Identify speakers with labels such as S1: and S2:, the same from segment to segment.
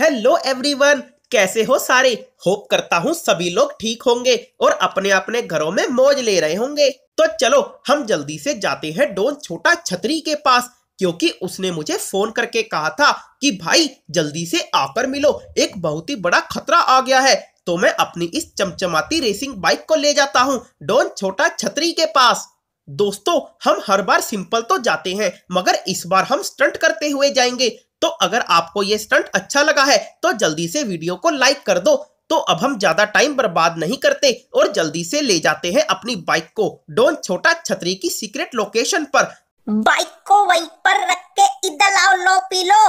S1: Hello everyone कैसे हो सारे होप करता हूँ सभी लोग ठीक होंगे और अपने अपने घरों में मौज ले रहे होंगे तो चलो हम जल्दी से जाते हैं डोन छोटा छतरी के पास क्योंकि उसने मुझे फोन करके कहा था कि भाई जल्दी से आकर मिलो एक बहुत ही बड़ा खतरा आ गया है तो मैं अपनी इस चमचमाती रेसिंग बाइक को ले जाता हूँ डोन छोटा छतरी के पास दोस्तों हम हर बार सिंपल तो जाते हैं मगर इस बार हम स्टंट करते हुए जाएंगे तो अगर आपको ये स्टंट अच्छा लगा है तो जल्दी से वीडियो को लाइक कर दो तो अब हम ज्यादा टाइम बर्बाद नहीं करते और जल्दी से ले जाते हैं अपनी बाइक को डोन छोटा छतरी की सीक्रेट लोकेशन पर बाइक को वहीं पर रख के इधर लाओ लो पी लो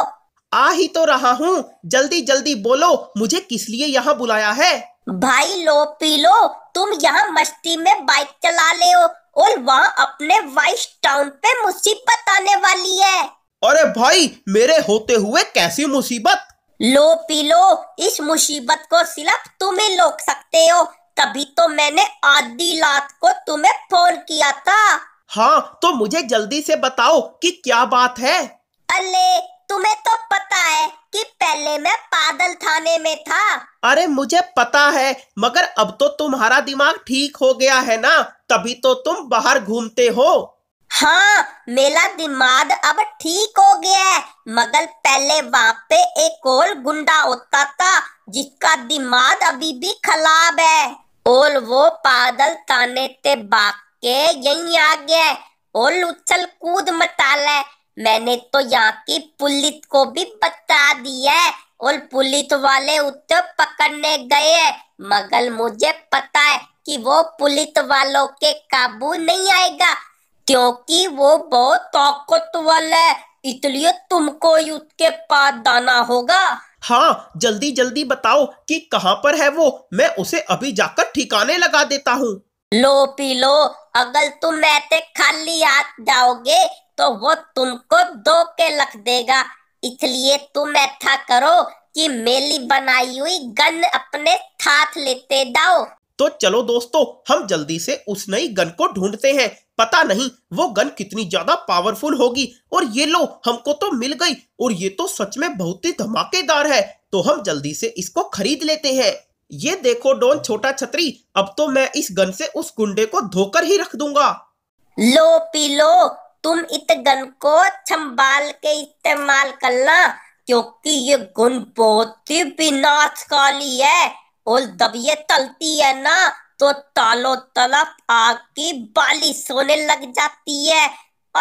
S1: आ ही तो रहा हूँ
S2: जल्दी जल्दी बोलो मुझे किस लिए यहाँ बुलाया है भाई लो पी लो तुम यहाँ मस्ती में बाइक चला ले हो और वहाँ अपने वाइस टाउन पे मुसीबत आने वाली है अरे भाई मेरे होते हुए कैसी मुसीबत लो पी लो इस मुसीबत को सिर्फ तुम ही रोक सकते हो तभी तो मैंने आधी रात को तुम्हें फोन किया था हाँ तो मुझे जल्दी से बताओ कि क्या बात है अले तुम्हें तो पता है कि पहले मैं पादल थाने में था
S1: अरे मुझे पता है मगर अब तो तुम्हारा
S2: दिमाग ठीक हो गया है ना तभी तो तुम बाहर घूमते हो हाँ मेरा दिमाग अब ठीक हो गया है मगर पहले वहाँ पे एक और गुंडा होता था जिसका दिमाग अभी भी खराब है और वो पागल ताने ते बाग के यही आ गया और उछल कूद मचाला मैंने तो यहाँ की पुलिस को भी बता दिया है और पुलिस वाले उत्तर पकड़ने गए मगर मुझे पता है कि वो पुलिस वालों के काबू नहीं आएगा क्योंकि वो बहुत ताकतवर है इसलिए तुमको युद्ध के पास जाना होगा
S1: हाँ जल्दी जल्दी बताओ कि कहाँ पर है वो मैं उसे अभी जाकर ठिकाने
S2: लगा देता हूँ लो पी लो अगर तुम ऐसे खाली हाथ जाओगे तो वो तुमको दो के लख देगा इसलिए तुम ऐसा करो कि मेली बनाई हुई गन अपने साथ लेते जाओ
S1: तो चलो दोस्तों हम जल्दी से उस नई गन को ढूंढते हैं पता नहीं वो गन कितनी ज्यादा पावरफुल होगी और ये लो हमको तो मिल गई और ये तो सच में बहुत ही धमाकेदार है तो हम जल्दी से इसको खरीद लेते हैं ये देखो डोन छोटा छतरी अब तो
S2: मैं इस गन से उस गुंडे को धोकर ही रख दूंगा लो पीलो तुम इस गन को संभाल के इस्तेमाल करना क्योंकि ये गुण बहुत ही विनाशकारी है और जब ये तलती है ना तो तालो तलब आग की बाली सोने लग जाती है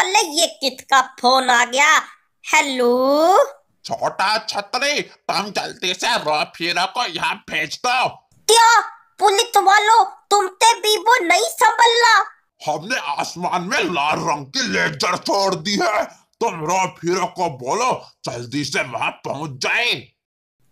S2: अले ये कित का फोन आ गया हेलो छोटा छतरी तुम जल्दी से रोफीरा को यहाँ भेज दो क्या पुलिस वालो तुम ते भी वो नहीं संभलना हमने आसमान में लाल रंग की लेजर छोड़ दी है तुम रोफीरा को बोलो जल्दी से वहाँ पहुँच जाए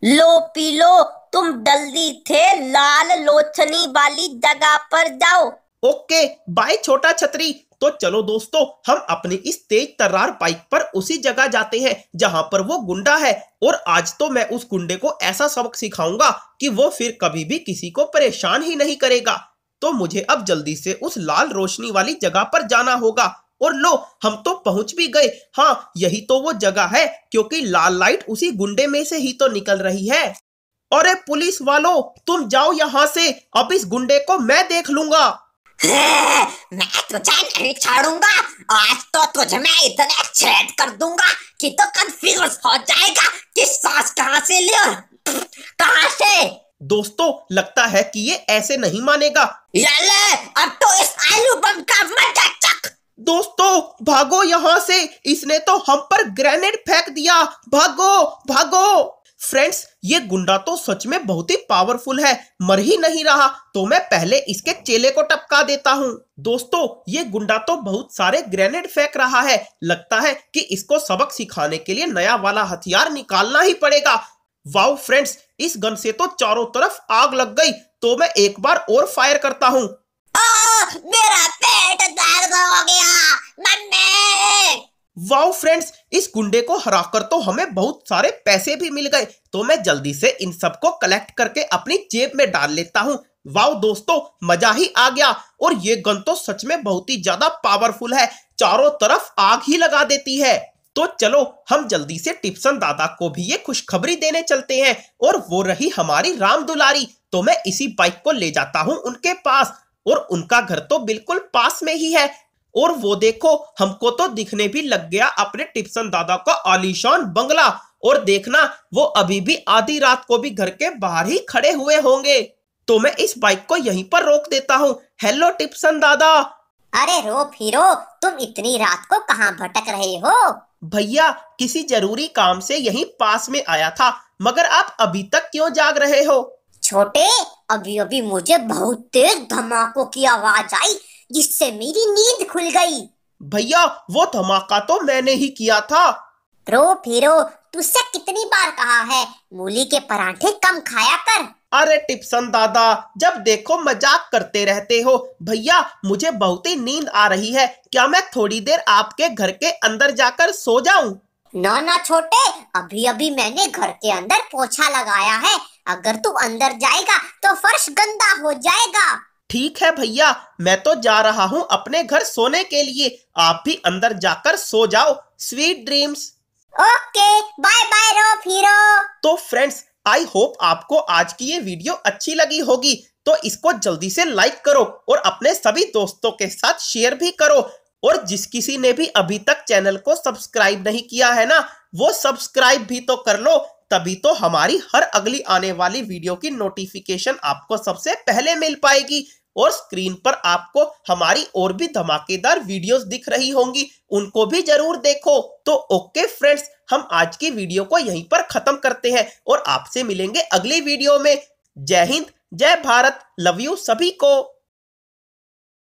S2: लो पी लो तुम जल्दी थे लाल लोचनी वाली जगह पर जाओ ओके बाय छोटा छतरी तो चलो दोस्तों हम अपनी
S1: इस तेज तर्रार बाइक पर उसी जगह जाते हैं जहां पर वो गुंडा है और आज तो मैं उस गुंडे को ऐसा सबक सिखाऊंगा कि वो फिर कभी भी किसी को परेशान ही नहीं करेगा तो मुझे अब जल्दी से उस लाल रोशनी वाली जगह पर जाना होगा और लो हम तो पहुंच भी गए हाँ यही तो वो जगह है क्योंकि लाल लाइट उसी गुंडे में से ही तो निकल रही है अरे पुलिस वालों तुम जाओ यहाँ से अब इस गुंडे को
S2: मैं देख लूंगा हाँ, मैं तुझे तो नहीं छोड़ूंगा आज तो तुझे मैं इतने छेद कर दूंगा कि तो कंफ्यूज हो जाएगा कि सांस कहाँ
S1: से लियो कहाँ से दोस्तों लगता है कि ये ऐसे नहीं मानेगा ले अब तो इस आलू बम का मजा दोस्तों भागो यहां से इसने तो हम पर ग्रेनेड फेंक दिया भागो भागो फ्रेंड्स ये गुंडा तो सच में बहुत ही पावरफुल है मर ही नहीं रहा तो मैं पहले इसके चेले को टपका देता हूँ दोस्तों ये गुंडा तो बहुत सारे ग्रेनेड फेंक रहा है लगता है कि इसको सबक सिखाने के लिए नया वाला हथियार निकालना ही पड़ेगा वाओ फ्रेंड्स इस गन से तो चारों तरफ आग लग गई तो मैं एक बार और फायर करता हूँ
S2: मेरा पेट दर्द हो गया
S1: वाओ फ्रेंड्स इस गुंडे को हराकर तो हमें बहुत सारे पैसे भी मिल गए तो मैं जल्दी से इन सबको कलेक्ट करके अपनी जेब में डाल लेता हूँ वाओ दोस्तों मजा ही आ गया और ये गन तो सच में बहुत ही ज्यादा पावरफुल है चारों तरफ आग ही लगा देती है तो चलो हम जल्दी से टिप्सन दादा को भी ये खुशखबरी देने चलते हैं और वो रही हमारी राम दुलारी तो मैं इसी बाइक को ले जाता हूँ उनके पास और उनका घर तो बिल्कुल पास में ही है और वो देखो हमको तो दिखने भी लग गया अपने टिप्सन दादा का आलीशान बंगला और देखना वो अभी भी आधी रात को भी घर के बाहर ही खड़े हुए होंगे तो मैं इस बाइक को यहीं पर रोक देता हूँ हेलो टिप्सन दादा अरे रो फिरो तुम इतनी रात को कहाँ भटक रहे हो भैया किसी जरूरी काम से यहीं पास में आया था मगर आप अभी तक क्यों जाग रहे हो छोटे अभी अभी मुझे बहुत तेज धमाकों की आवाज आई जिससे मेरी नींद खुल गई भैया वो धमाका तो मैंने ही किया था रो फिरो तुझसे कितनी बार कहा है मूली के पराठे कम खाया कर अरे टिप्सन दादा जब देखो मजाक करते रहते हो भैया मुझे बहुत ही नींद आ रही है क्या मैं थोड़ी देर आपके घर
S2: के अंदर जाकर सो जाऊं? ना ना छोटे अभी अभी मैंने घर के अंदर पोछा लगाया है अगर तू अंदर जाएगा तो फर्श गंदा हो जाएगा
S1: ठीक है भैया मैं तो जा रहा हूँ अपने घर सोने के लिए आप भी अंदर जाकर सो जाओ sweet dreams okay bye bye rope hero तो फ्रेंड्स आई होप आपको आज की ये वीडियो अच्छी लगी होगी तो इसको जल्दी से लाइक करो और अपने सभी दोस्तों के साथ शेयर भी करो और जिस किसी ने भी अभी तक चैनल को सब्सक्राइब नहीं किया है ना वो सब्सक्राइब भी तो कर लो तभी तो हमारी हर अगली आने वाली वीडियो की नोटिफिकेशन आपको सबसे पहले मिल पाएगी और स्क्रीन पर आपको हमारी और भी धमाकेदार वीडियोस दिख रही होंगी उनको भी जरूर देखो तो ओके फ्रेंड्स हम आज की वीडियो को यहीं पर खत्म करते हैं और आपसे मिलेंगे अगली वीडियो में जय हिंद जय भारत लव यू सभी को